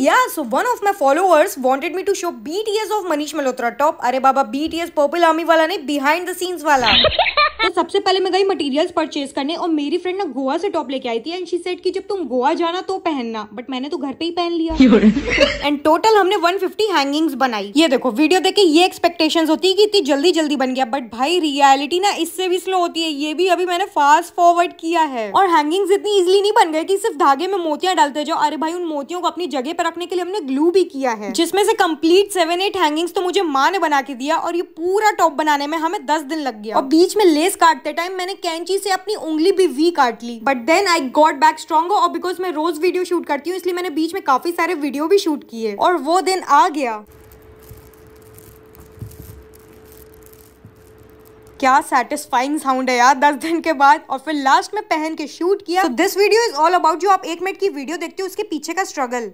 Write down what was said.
yeah, so one of my followers wanted me to show BTS of Manish Malhotra top. अरे बाबा BTS Purple Army वाला नहीं behind the scenes वाला. तो सबसे पहले मैं गई मटेरियल्स परचेज करने और मेरी फ्रेंड ना गोवा से टॉप लेके आई थी एंड शी सेड कि जब तुम गोवा जाना तो पहनना बट मैंने तो घर पे ही पहन लिया एंड टोटल हमने 150 हैंगिंग्स बनाई ये देखो वीडियो देखे ये एक्सपेक्टेशंस होती है कि इतनी जल्दी जल्दी बन गया बट भाई रियलिटी ना इससे भी स्लो होती है ये भी अभी मैंने फास्ट फॉरवर्ड किया है और हैंगिंग्स इतनी इजिली नहीं बन गए की सिर्फ धागे में मोतियां डालते जाओ अरे भाई उन मोतियों को अपनी जगह पर रखने के लिए हमने ग्लू भी किया है जिसमें से कंप्लीट सेवन एट हैंगिंग्स तो मुझे माँ ने बना के दिया और ये पूरा टॉप बनाने में हमें दस दिन लग गया और बीच में लेस काटते टाइम मैंने कैंची से अपनी उंगली भी वी काट ली but then I got back strong और बिकॉज मैं रोज वीडियो शूट करती हूँ इसलिए मैंने बीच में काफी सारे वीडियो भी शूट किए और वो दिन आ गया क्या सेटिस्फाइंग साउंड है यार दस दिन के बाद और फिर लास्ट में पहन के शूट किया तो this video is all about जो आप एक मिनट की वीडियो देखते हो उसके पीछे का स्ट्रगल